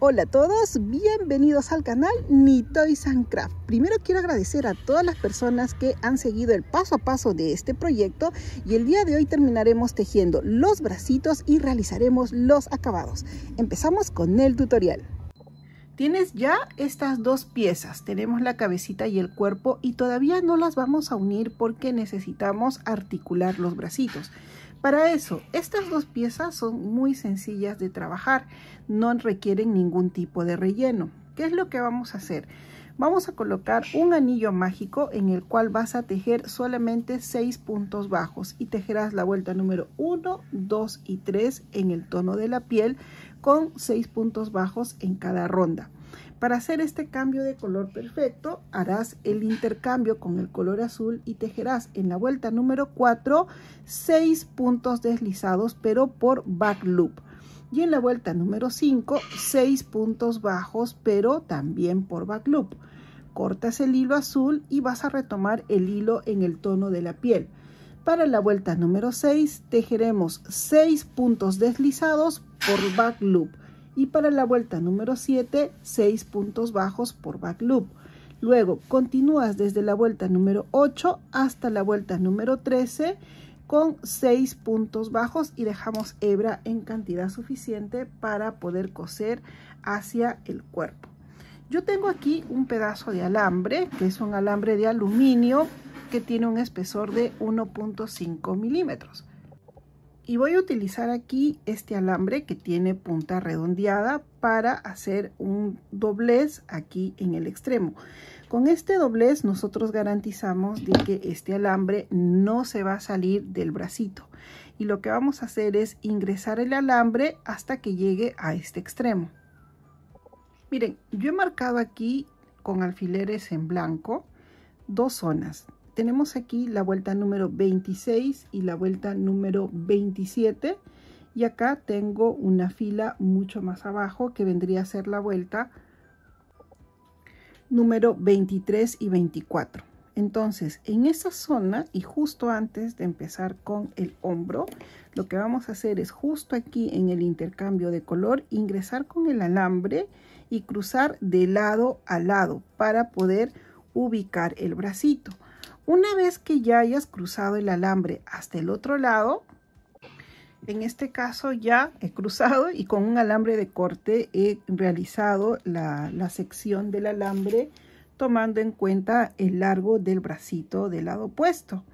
Hola a todos, bienvenidos al canal Ni and Craft. Primero quiero agradecer a todas las personas que han seguido el paso a paso de este proyecto y el día de hoy terminaremos tejiendo los bracitos y realizaremos los acabados. Empezamos con el tutorial. Tienes ya estas dos piezas, tenemos la cabecita y el cuerpo y todavía no las vamos a unir porque necesitamos articular los bracitos. Para eso, estas dos piezas son muy sencillas de trabajar, no requieren ningún tipo de relleno. ¿Qué es lo que vamos a hacer? Vamos a colocar un anillo mágico en el cual vas a tejer solamente 6 puntos bajos y tejerás la vuelta número 1, 2 y 3 en el tono de la piel con 6 puntos bajos en cada ronda. Para hacer este cambio de color perfecto, harás el intercambio con el color azul y tejerás en la vuelta número 4 6 puntos deslizados pero por back loop. Y en la vuelta número 5, 6 puntos bajos pero también por back loop. Cortas el hilo azul y vas a retomar el hilo en el tono de la piel. Para la vuelta número 6 tejeremos 6 puntos deslizados por back loop y para la vuelta número 7, 6 puntos bajos por back loop. Luego continúas desde la vuelta número 8 hasta la vuelta número 13 con 6 puntos bajos y dejamos hebra en cantidad suficiente para poder coser hacia el cuerpo. Yo tengo aquí un pedazo de alambre, que es un alambre de aluminio que tiene un espesor de 1.5 milímetros y voy a utilizar aquí este alambre que tiene punta redondeada para hacer un doblez aquí en el extremo. Con este doblez nosotros garantizamos de que este alambre no se va a salir del bracito. Y lo que vamos a hacer es ingresar el alambre hasta que llegue a este extremo. Miren, yo he marcado aquí con alfileres en blanco dos zonas tenemos aquí la vuelta número 26 y la vuelta número 27 y acá tengo una fila mucho más abajo que vendría a ser la vuelta número 23 y 24 entonces en esa zona y justo antes de empezar con el hombro lo que vamos a hacer es justo aquí en el intercambio de color ingresar con el alambre y cruzar de lado a lado para poder ubicar el bracito una vez que ya hayas cruzado el alambre hasta el otro lado, en este caso ya he cruzado y con un alambre de corte he realizado la, sección del alambre tomando en cuenta el largo del bracito del lado opuesto.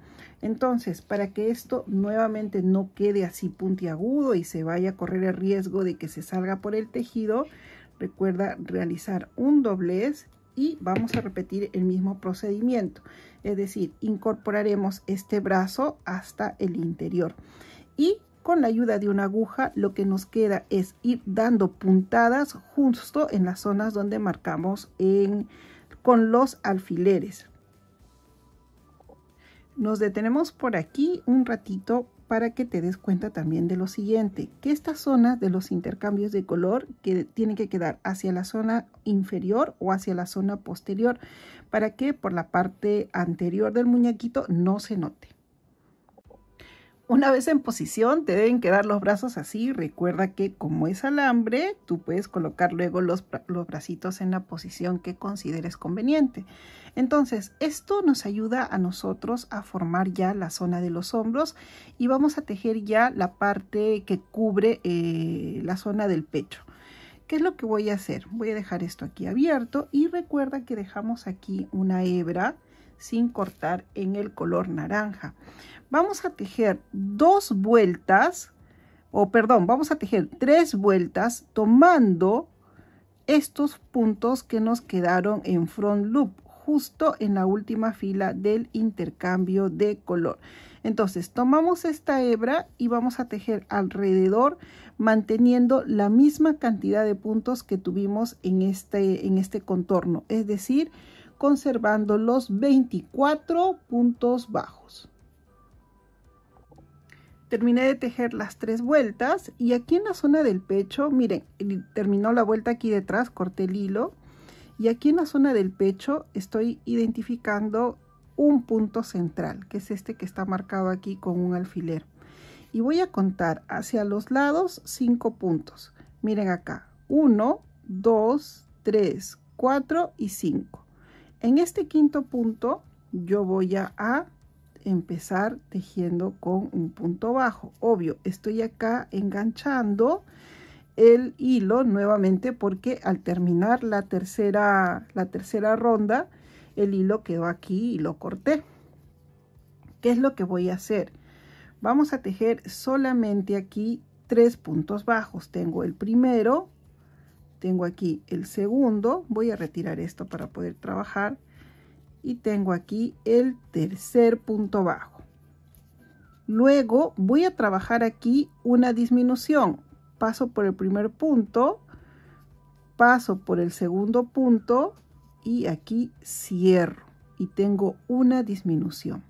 Entonces, para que esto nuevamente no quede así puntiagudo y se vaya a correr el riesgo de que se salga por el tejido, recuerda realizar un doblez y vamos a repetir el mismo procedimiento es decir incorporaremos este brazo hasta el interior y con la ayuda de una aguja lo que nos queda es ir dando puntadas justo en las zonas donde marcamos en, con los alfileres nos detenemos por aquí un ratito para que te des cuenta también de lo siguiente, que esta zona de los intercambios de color que tiene que quedar hacia la zona inferior o hacia la zona posterior para que por la parte anterior del muñequito no se note. Una vez en posición, te deben quedar los brazos así. Recuerda que como es alambre, tú puedes colocar luego los, los, bracitos en la posición que consideres conveniente. Entonces, esto nos ayuda a nosotros a formar ya la zona de los hombros y vamos a tejer ya la parte que cubre eh, la zona del pecho. ¿Qué es lo que voy a hacer? Voy a dejar esto aquí abierto y recuerda que dejamos aquí una hebra sin cortar en el color naranja. Vamos a tejer dos vueltas, o perdón, vamos a tejer tres vueltas tomando estos puntos que nos quedaron en front loop justo en la última fila del intercambio de color. Entonces tomamos esta hebra y vamos a tejer alrededor manteniendo la misma cantidad de puntos que tuvimos en este, en este contorno, es decir, conservando los 24 puntos bajos. Terminé de tejer las tres vueltas y aquí en la zona del pecho, miren, terminó la vuelta aquí detrás, corté el hilo y aquí en la zona del pecho estoy identificando un punto central, que es este que está marcado aquí con un alfiler. Y voy a contar hacia los lados 5 puntos. Miren acá, 1, 2, 3, 4 y 5. En este quinto punto yo voy a, empezar tejiendo con un punto bajo. Obvio, estoy acá enganchando el hilo nuevamente porque al terminar la tercera, la tercera ronda, el hilo quedó aquí y lo corté. ¿Qué es lo que voy a hacer? Vamos a tejer solamente aquí tres puntos bajos. Tengo el primero, tengo aquí el segundo, voy a retirar esto para poder trabajar. Y tengo aquí el tercer punto bajo. Luego voy a trabajar aquí una disminución. Paso por el primer punto, paso por el segundo punto y aquí cierro y tengo una disminución.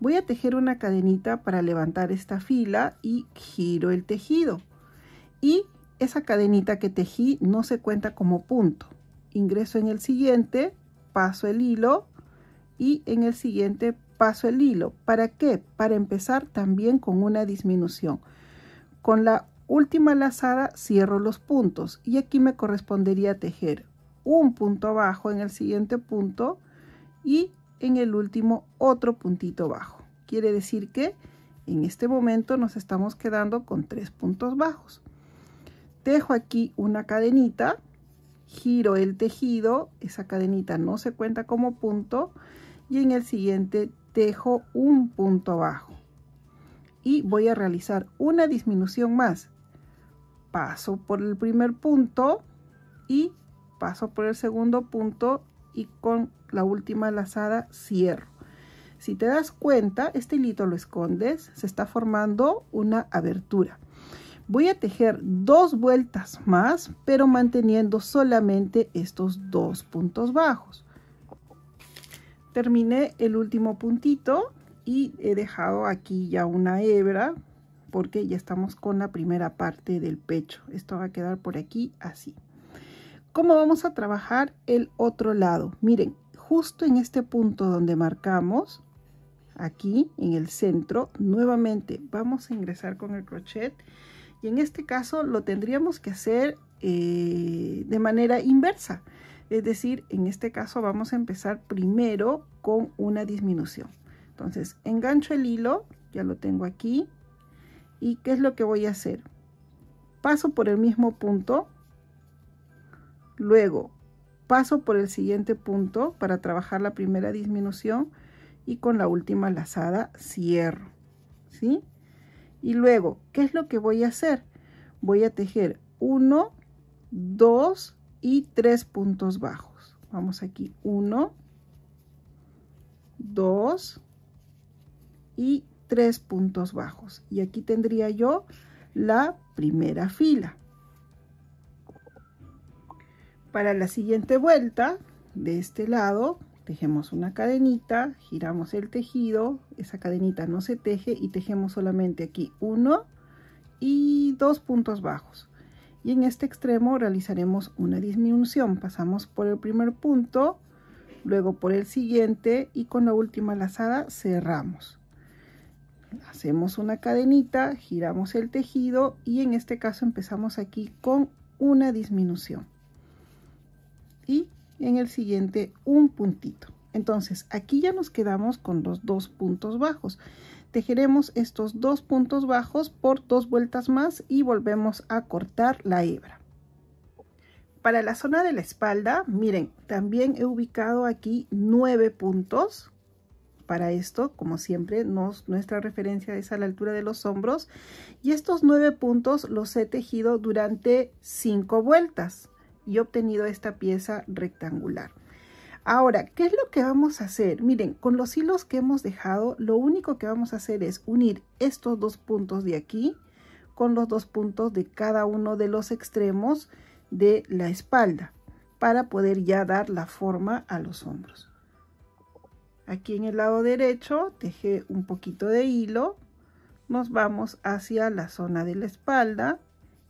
Voy a tejer una cadenita para levantar esta fila y giro el tejido. Y esa cadenita que tejí no se cuenta como punto. Ingreso en el siguiente, paso el hilo y en el siguiente paso el hilo. ¿Para qué? Para empezar también con una disminución. Con la última lazada cierro los puntos y aquí me correspondería tejer un punto bajo en el siguiente punto y en el último otro puntito bajo. Quiere decir que en este momento nos estamos quedando con tres puntos bajos tejo aquí una cadenita, giro el tejido, esa cadenita no se cuenta como punto y en el siguiente tejo un punto abajo. Y voy a realizar una disminución más. Paso por el primer punto y paso por el segundo punto y con la última lazada cierro. Si te das cuenta, este hilito lo escondes, se está formando una abertura. Voy a tejer dos vueltas más, pero manteniendo solamente estos dos puntos bajos. Terminé el último puntito y he dejado aquí ya una hebra porque ya estamos con la primera parte del pecho. Esto va a quedar por aquí así. ¿Cómo vamos a trabajar el otro lado? Miren, justo en este punto donde marcamos, aquí en el centro, nuevamente vamos a ingresar con el crochet y en este caso lo tendríamos que hacer eh, de manera inversa. Es decir, en este caso vamos a empezar primero con una disminución. Entonces, engancho el hilo, ya lo tengo aquí. ¿Y qué es lo que voy a hacer? Paso por el mismo punto, luego paso por el siguiente punto para trabajar la primera disminución y con la última lazada cierro, ¿sí? Y luego, ¿qué es lo que voy a hacer? Voy a tejer 1, 2 y 3 puntos bajos. Vamos aquí, 1, 2 y 3 puntos bajos. Y aquí tendría yo la primera fila. Para la siguiente vuelta, de este lado, Tejemos una cadenita, giramos el tejido, esa cadenita no se teje y tejemos solamente aquí uno y dos puntos bajos. Y en este extremo realizaremos una disminución. Pasamos por el primer punto, luego por el siguiente y con la última lazada cerramos. Hacemos una cadenita, giramos el tejido y en este caso empezamos aquí con una disminución. Y en el siguiente un puntito. Entonces aquí ya nos quedamos con los dos puntos bajos. Tejeremos estos dos puntos bajos por dos vueltas más y volvemos a cortar la hebra. Para la zona de la espalda, miren, también he ubicado aquí nueve puntos. Para esto, como siempre, nos, nuestra referencia es a la altura de los hombros. Y estos nueve puntos los he tejido durante cinco vueltas y he obtenido esta pieza rectangular. Ahora, ¿qué es lo que vamos a hacer? Miren, con los hilos que hemos dejado, lo único que vamos a hacer es unir estos dos puntos de aquí con los dos puntos de cada uno de los extremos de la espalda para poder ya dar la forma a los hombros. Aquí en el lado derecho tejé un poquito de hilo, nos vamos hacia la zona de la espalda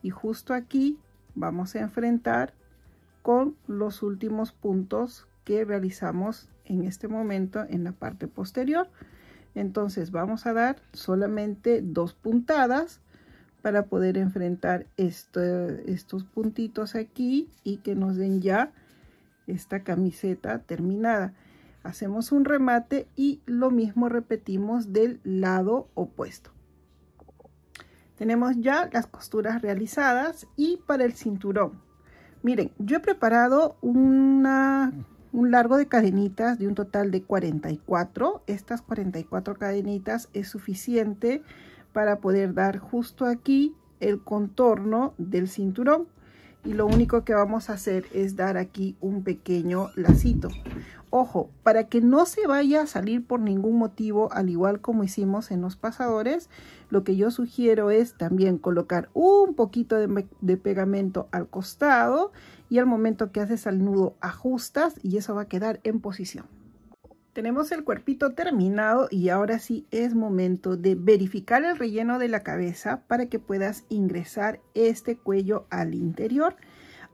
y justo aquí vamos a enfrentar con los últimos puntos que realizamos en este momento en la parte posterior. Entonces vamos a dar solamente dos puntadas para poder enfrentar estos puntitos aquí y que nos den ya esta camiseta terminada. Hacemos un remate y lo mismo repetimos del lado opuesto. Tenemos ya las costuras realizadas y para el cinturón Miren, yo he preparado un largo de cadenitas de un total de 44. Estas 44 cadenitas es suficiente para poder dar justo aquí el contorno del cinturón y lo único que vamos a hacer es dar aquí un pequeño lacito Ojo, para que no se vaya a salir por ningún motivo, al igual como hicimos en los pasadores, lo que yo sugiero es también colocar un poquito de, pegamento al costado y al momento que haces al nudo ajustas y eso va a quedar en posición. Tenemos el cuerpito terminado y ahora sí es momento de verificar el relleno de la cabeza para que puedas ingresar este cuello al interior.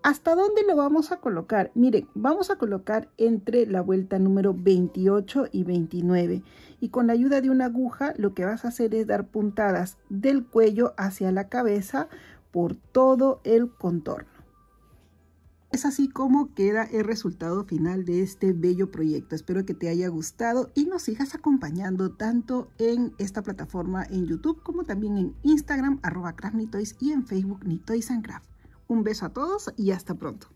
¿Hasta dónde lo vamos a colocar? Miren, vamos a colocar entre la vuelta número 28 y 29. Y con la ayuda de una aguja lo que vas a hacer es dar puntadas del cuello hacia la cabeza por todo el contorno. Es así como queda el resultado final de este bello proyecto. Espero que te haya gustado y nos sigas acompañando tanto en esta plataforma en YouTube como también en Instagram, arroba y en Facebook Nitoys un beso a todos y hasta pronto.